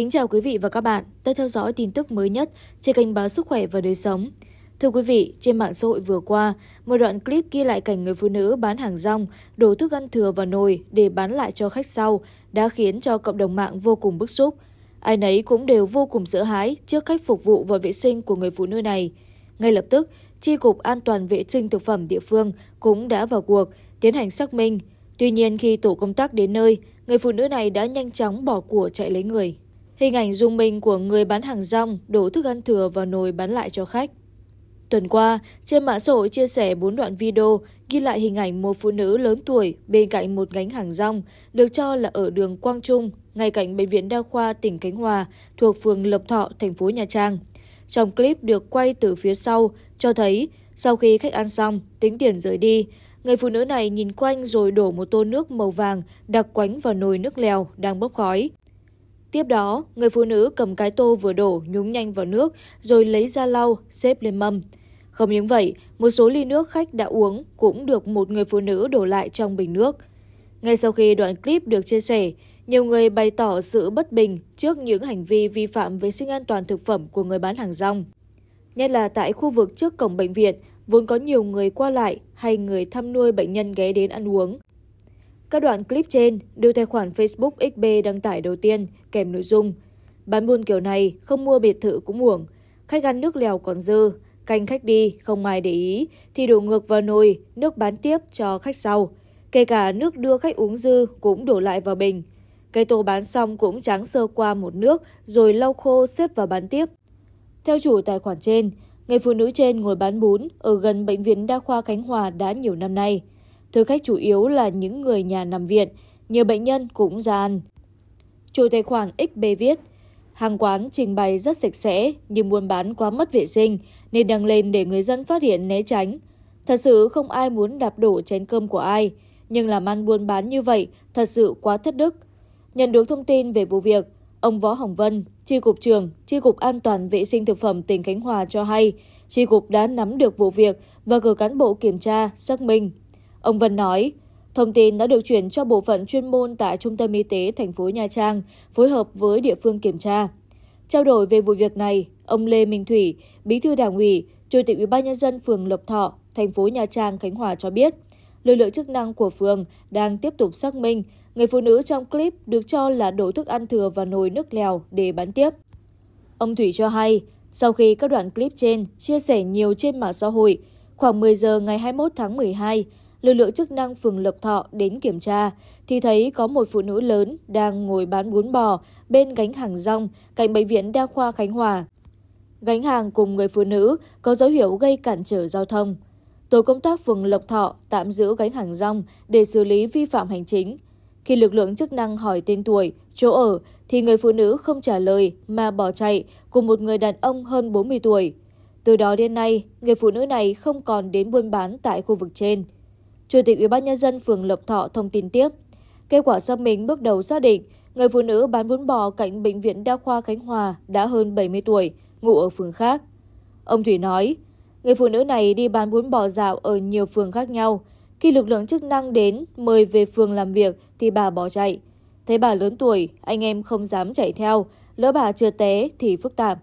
Kính chào quý vị và các bạn đã theo dõi tin tức mới nhất trên kênh báo Sức khỏe và đời sống. Thưa quý vị, trên mạng xã hội vừa qua, một đoạn clip ghi lại cảnh người phụ nữ bán hàng rong, đổ thức ăn thừa vào nồi để bán lại cho khách sau đã khiến cho cộng đồng mạng vô cùng bức xúc. Ai nấy cũng đều vô cùng sợ hãi trước cách phục vụ và vệ sinh của người phụ nữ này. Ngay lập tức, Tri Cục An toàn Vệ sinh Thực phẩm địa phương cũng đã vào cuộc, tiến hành xác minh. Tuy nhiên khi tổ công tác đến nơi, người phụ nữ này đã nhanh chóng bỏ của chạy lấy người. Hình ảnh dung minh của người bán hàng rong đổ thức ăn thừa vào nồi bán lại cho khách. Tuần qua, trên mạng xã hội chia sẻ 4 đoạn video ghi lại hình ảnh một phụ nữ lớn tuổi bên cạnh một gánh hàng rong được cho là ở đường Quang Trung, ngay cạnh Bệnh viện Đa khoa tỉnh Khánh Hòa thuộc phường Lộc Thọ, thành phố Nha Trang. Trong clip được quay từ phía sau, cho thấy sau khi khách ăn xong, tính tiền rời đi, người phụ nữ này nhìn quanh rồi đổ một tô nước màu vàng đặc quánh vào nồi nước lèo đang bốc khói. Tiếp đó, người phụ nữ cầm cái tô vừa đổ nhúng nhanh vào nước rồi lấy ra lau, xếp lên mâm. Không những vậy, một số ly nước khách đã uống cũng được một người phụ nữ đổ lại trong bình nước. Ngay sau khi đoạn clip được chia sẻ, nhiều người bày tỏ sự bất bình trước những hành vi vi phạm vệ sinh an toàn thực phẩm của người bán hàng rong. Nhất là tại khu vực trước cổng bệnh viện, vốn có nhiều người qua lại hay người thăm nuôi bệnh nhân ghé đến ăn uống. Các đoạn clip trên được tài khoản Facebook XB đăng tải đầu tiên kèm nội dung Bán buôn kiểu này không mua biệt thự cũng uổng, khách ăn nước lèo còn dư, canh khách đi không ai để ý thì đổ ngược vào nồi, nước bán tiếp cho khách sau. Kể cả nước đưa khách uống dư cũng đổ lại vào bình. Cây tô bán xong cũng tráng sơ qua một nước rồi lau khô xếp vào bán tiếp. Theo chủ tài khoản trên, người phụ nữ trên ngồi bán bún ở gần bệnh viện đa khoa Khánh Hòa đã nhiều năm nay thư khách chủ yếu là những người nhà nằm viện, nhiều bệnh nhân cũng ra ăn. Chủ tài khoản XB viết, hàng quán trình bày rất sạch sẽ nhưng buôn bán quá mất vệ sinh nên đăng lên để người dân phát hiện né tránh. Thật sự không ai muốn đạp đổ chén cơm của ai, nhưng làm ăn buôn bán như vậy thật sự quá thất đức. Nhận được thông tin về vụ việc, ông Võ Hồng Vân, Tri Cục trường Tri Cục An toàn Vệ sinh Thực phẩm tỉnh Khánh Hòa cho hay, Tri Cục đã nắm được vụ việc và cử cán bộ kiểm tra, xác minh, Ông Vân nói, thông tin đã được chuyển cho bộ phận chuyên môn tại Trung tâm Y tế thành phố Nha Trang phối hợp với địa phương kiểm tra. Trao đổi về vụ việc này, ông Lê Minh Thủy, Bí thư Đảng ủy, Chủ tịch Ủy ban nhân dân phường Lộc Thọ, thành phố Nha Trang, Khánh Hòa cho biết, lực lượng chức năng của phường đang tiếp tục xác minh người phụ nữ trong clip được cho là đổ thức ăn thừa vào nồi nước lèo để bán tiếp. Ông Thủy cho hay, sau khi các đoạn clip trên chia sẻ nhiều trên mạng xã hội, khoảng 10 giờ ngày 21 tháng 12, lực lượng chức năng phường Lộc Thọ đến kiểm tra thì thấy có một phụ nữ lớn đang ngồi bán bún bò bên gánh hàng rong cạnh bệnh viện đa khoa Khánh Hòa. Gánh hàng cùng người phụ nữ có dấu hiệu gây cản trở giao thông. Tổ công tác phường Lộc Thọ tạm giữ gánh hàng rong để xử lý vi phạm hành chính. Khi lực lượng chức năng hỏi tên tuổi, chỗ ở thì người phụ nữ không trả lời mà bỏ chạy cùng một người đàn ông hơn 40 tuổi. Từ đó đến nay, người phụ nữ này không còn đến buôn bán tại khu vực trên. Chủ tịch UBND phường Lộc Thọ thông tin tiếp. Kết quả xác minh bước đầu xác định, người phụ nữ bán bún bò cạnh Bệnh viện Đa khoa Khánh Hòa đã hơn 70 tuổi, ngụ ở phường khác. Ông Thủy nói, người phụ nữ này đi bán bún bò dạo ở nhiều phường khác nhau. Khi lực lượng chức năng đến mời về phường làm việc thì bà bỏ chạy. Thấy bà lớn tuổi, anh em không dám chạy theo, lỡ bà chưa té thì phức tạp.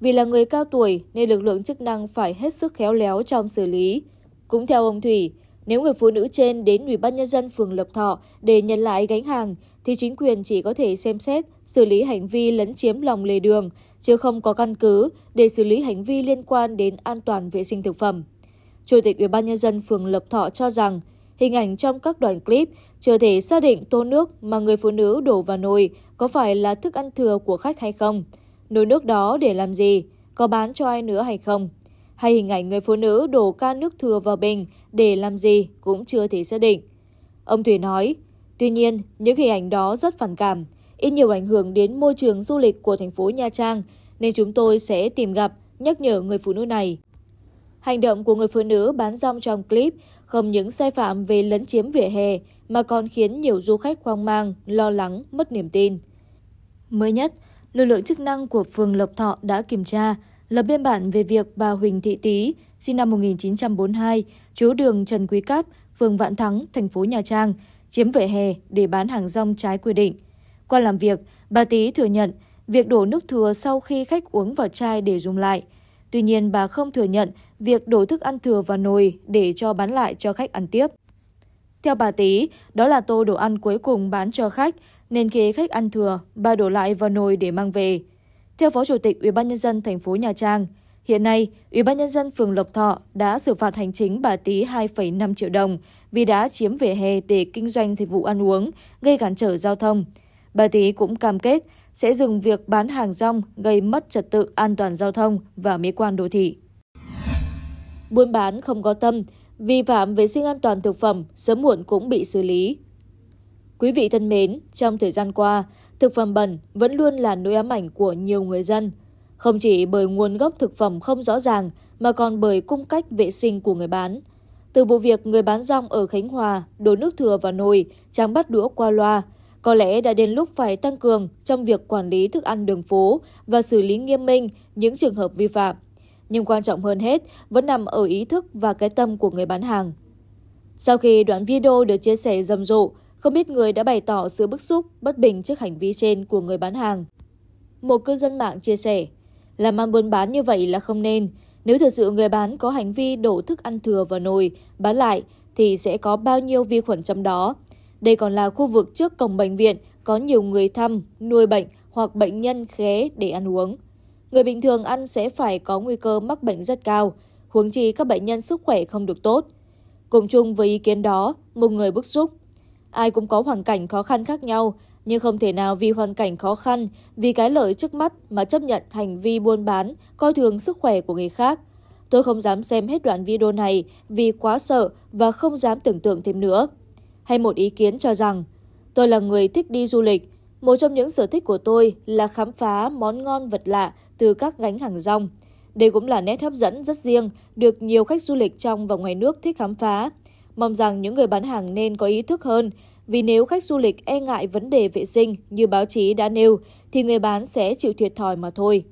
Vì là người cao tuổi nên lực lượng chức năng phải hết sức khéo léo trong xử lý. Cũng theo ông Thủy, nếu người phụ nữ trên đến Ủy ban Nhân dân phường Lộc Thọ để nhận lại gánh hàng, thì chính quyền chỉ có thể xem xét xử lý hành vi lấn chiếm lòng lề đường, chứ không có căn cứ để xử lý hành vi liên quan đến an toàn vệ sinh thực phẩm. Chủ tịch Ủy ban Nhân dân phường Lộc Thọ cho rằng, hình ảnh trong các đoạn clip chưa thể xác định tô nước mà người phụ nữ đổ vào nồi có phải là thức ăn thừa của khách hay không. Nồi nước đó để làm gì? Có bán cho ai nữa hay không? hay hình ảnh người phụ nữ đổ ca nước thừa vào bình để làm gì cũng chưa thể xác định. Ông Thủy nói, tuy nhiên những hình ảnh đó rất phản cảm, ít nhiều ảnh hưởng đến môi trường du lịch của thành phố Nha Trang nên chúng tôi sẽ tìm gặp nhắc nhở người phụ nữ này. Hành động của người phụ nữ bán rong trong clip không những sai phạm về lấn chiếm vỉa hè mà còn khiến nhiều du khách hoang mang, lo lắng, mất niềm tin. Mới nhất, lực lượng chức năng của phường Lộc Thọ đã kiểm tra, lập biên bản về việc bà Huỳnh Thị Tý, sinh năm 1942, chú đường Trần Quý Cáp, phường Vạn Thắng, thành phố Nha Trang, chiếm vỉa hè để bán hàng rong trái quy định. Qua làm việc, bà Tý thừa nhận việc đổ nước thừa sau khi khách uống vào chai để dùng lại. Tuy nhiên, bà không thừa nhận việc đổ thức ăn thừa vào nồi để cho bán lại cho khách ăn tiếp. Theo bà Tý, đó là tô đồ ăn cuối cùng bán cho khách, nên khi khách ăn thừa, bà đổ lại vào nồi để mang về. Theo Phó Chủ tịch UBND thành phố Nhà Trang, hiện nay, UBND phường Lộc Thọ đã xử phạt hành chính bà Tý 2,5 triệu đồng vì đã chiếm vỉa hè để kinh doanh dịch vụ ăn uống, gây cản trở giao thông. Bà Tý cũng cam kết sẽ dừng việc bán hàng rong gây mất trật tự an toàn giao thông và mỹ quan đô thị. Buôn bán không có tâm, vi phạm vệ sinh an toàn thực phẩm sớm muộn cũng bị xử lý, Quý vị thân mến, trong thời gian qua, thực phẩm bẩn vẫn luôn là nỗi ám ảnh của nhiều người dân. Không chỉ bởi nguồn gốc thực phẩm không rõ ràng mà còn bởi cung cách vệ sinh của người bán. Từ vụ việc người bán rong ở Khánh Hòa đổ nước thừa vào nồi, chẳng bắt đũa qua loa, có lẽ đã đến lúc phải tăng cường trong việc quản lý thức ăn đường phố và xử lý nghiêm minh những trường hợp vi phạm. Nhưng quan trọng hơn hết vẫn nằm ở ý thức và cái tâm của người bán hàng. Sau khi đoạn video được chia sẻ rầm rộ, không ít người đã bày tỏ sự bức xúc, bất bình trước hành vi trên của người bán hàng. Một cư dân mạng chia sẻ, làm ăn buôn bán như vậy là không nên. Nếu thực sự người bán có hành vi đổ thức ăn thừa vào nồi, bán lại thì sẽ có bao nhiêu vi khuẩn trong đó. Đây còn là khu vực trước cổng bệnh viện có nhiều người thăm, nuôi bệnh hoặc bệnh nhân khế để ăn uống. Người bình thường ăn sẽ phải có nguy cơ mắc bệnh rất cao, huống chi các bệnh nhân sức khỏe không được tốt. Cùng chung với ý kiến đó, một người bức xúc Ai cũng có hoàn cảnh khó khăn khác nhau, nhưng không thể nào vì hoàn cảnh khó khăn, vì cái lợi trước mắt mà chấp nhận hành vi buôn bán, coi thường sức khỏe của người khác. Tôi không dám xem hết đoạn video này vì quá sợ và không dám tưởng tượng thêm nữa. Hay một ý kiến cho rằng, tôi là người thích đi du lịch. Một trong những sở thích của tôi là khám phá món ngon vật lạ từ các gánh hàng rong. Đây cũng là nét hấp dẫn rất riêng, được nhiều khách du lịch trong và ngoài nước thích khám phá Mong rằng những người bán hàng nên có ý thức hơn, vì nếu khách du lịch e ngại vấn đề vệ sinh như báo chí đã nêu, thì người bán sẽ chịu thiệt thòi mà thôi.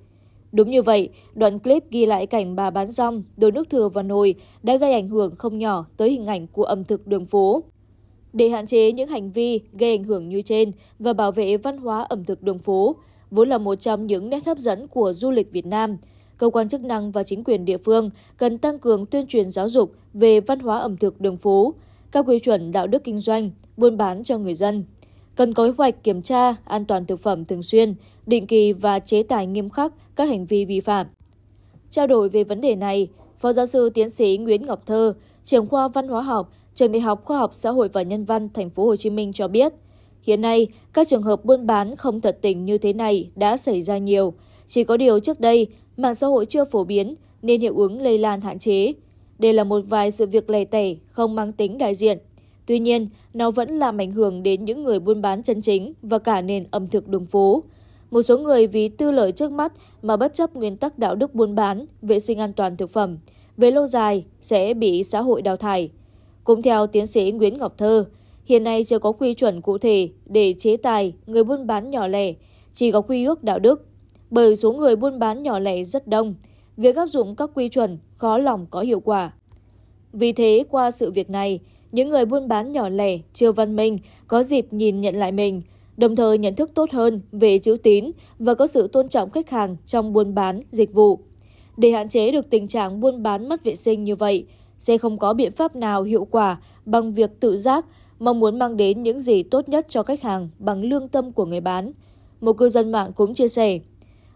Đúng như vậy, đoạn clip ghi lại cảnh bà bán rong, đôi nước thừa và nồi đã gây ảnh hưởng không nhỏ tới hình ảnh của ẩm thực đường phố. Để hạn chế những hành vi gây ảnh hưởng như trên và bảo vệ văn hóa ẩm thực đường phố, vốn là một trong những nét hấp dẫn của du lịch Việt Nam – cơ quan chức năng và chính quyền địa phương cần tăng cường tuyên truyền giáo dục về văn hóa ẩm thực đường phố, các quy chuẩn đạo đức kinh doanh, buôn bán cho người dân. Cần có kế hoạch kiểm tra an toàn thực phẩm thường xuyên, định kỳ và chế tài nghiêm khắc các hành vi vi phạm. Trao đổi về vấn đề này, Phó giáo sư tiến sĩ Nguyễn Ngọc Thơ, trưởng khoa Văn hóa học, Trường Đại học Khoa học Xã hội và Nhân văn Thành phố Hồ Chí Minh cho biết, hiện nay các trường hợp buôn bán không thật tình như thế này đã xảy ra nhiều, chỉ có điều trước đây mạng xã hội chưa phổ biến nên hiệu ứng lây lan hạn chế. Đây là một vài sự việc lẻ tẻ, không mang tính đại diện. Tuy nhiên, nó vẫn làm ảnh hưởng đến những người buôn bán chân chính và cả nền ẩm thực đường phố. Một số người vì tư lợi trước mắt mà bất chấp nguyên tắc đạo đức buôn bán, vệ sinh an toàn thực phẩm, về lâu dài sẽ bị xã hội đào thải. Cũng theo tiến sĩ Nguyễn Ngọc Thơ, hiện nay chưa có quy chuẩn cụ thể để chế tài người buôn bán nhỏ lẻ, chỉ có quy ước đạo đức bởi số người buôn bán nhỏ lẻ rất đông, việc áp dụng các quy chuẩn khó lòng có hiệu quả. Vì thế, qua sự việc này, những người buôn bán nhỏ lẻ, chưa văn minh có dịp nhìn nhận lại mình, đồng thời nhận thức tốt hơn về chữ tín và có sự tôn trọng khách hàng trong buôn bán, dịch vụ. Để hạn chế được tình trạng buôn bán mất vệ sinh như vậy, sẽ không có biện pháp nào hiệu quả bằng việc tự giác, mong muốn mang đến những gì tốt nhất cho khách hàng bằng lương tâm của người bán. Một cư dân mạng cũng chia sẻ,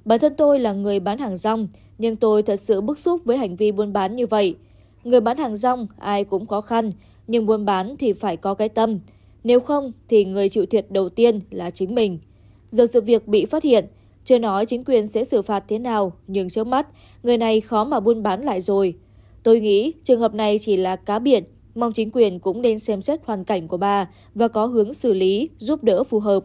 Bản thân tôi là người bán hàng rong, nhưng tôi thật sự bức xúc với hành vi buôn bán như vậy. Người bán hàng rong ai cũng khó khăn, nhưng buôn bán thì phải có cái tâm. Nếu không thì người chịu thiệt đầu tiên là chính mình. Giờ sự việc bị phát hiện, chưa nói chính quyền sẽ xử phạt thế nào, nhưng trước mắt, người này khó mà buôn bán lại rồi. Tôi nghĩ trường hợp này chỉ là cá biệt, mong chính quyền cũng nên xem xét hoàn cảnh của bà và có hướng xử lý, giúp đỡ phù hợp.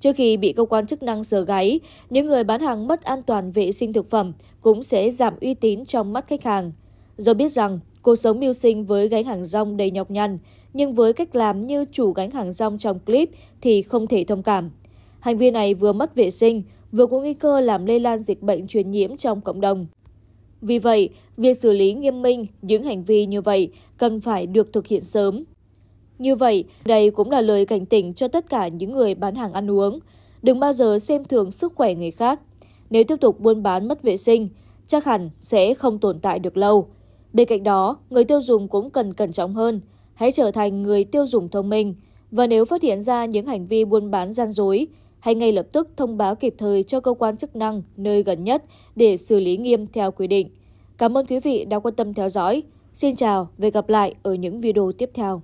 Trước khi bị cơ quan chức năng sờ gáy, những người bán hàng mất an toàn vệ sinh thực phẩm cũng sẽ giảm uy tín trong mắt khách hàng. Do biết rằng cuộc sống mưu sinh với gánh hàng rong đầy nhọc nhằn, nhưng với cách làm như chủ gánh hàng rong trong clip thì không thể thông cảm. Hành vi này vừa mất vệ sinh, vừa có nguy cơ làm lây lan dịch bệnh truyền nhiễm trong cộng đồng. Vì vậy, việc xử lý nghiêm minh những hành vi như vậy cần phải được thực hiện sớm. Như vậy, đây cũng là lời cảnh tỉnh cho tất cả những người bán hàng ăn uống. Đừng bao giờ xem thường sức khỏe người khác. Nếu tiếp tục buôn bán mất vệ sinh, chắc hẳn sẽ không tồn tại được lâu. Bên cạnh đó, người tiêu dùng cũng cần cẩn trọng hơn. Hãy trở thành người tiêu dùng thông minh. Và nếu phát hiện ra những hành vi buôn bán gian dối, hãy ngay lập tức thông báo kịp thời cho cơ quan chức năng nơi gần nhất để xử lý nghiêm theo quy định. Cảm ơn quý vị đã quan tâm theo dõi. Xin chào và gặp lại ở những video tiếp theo.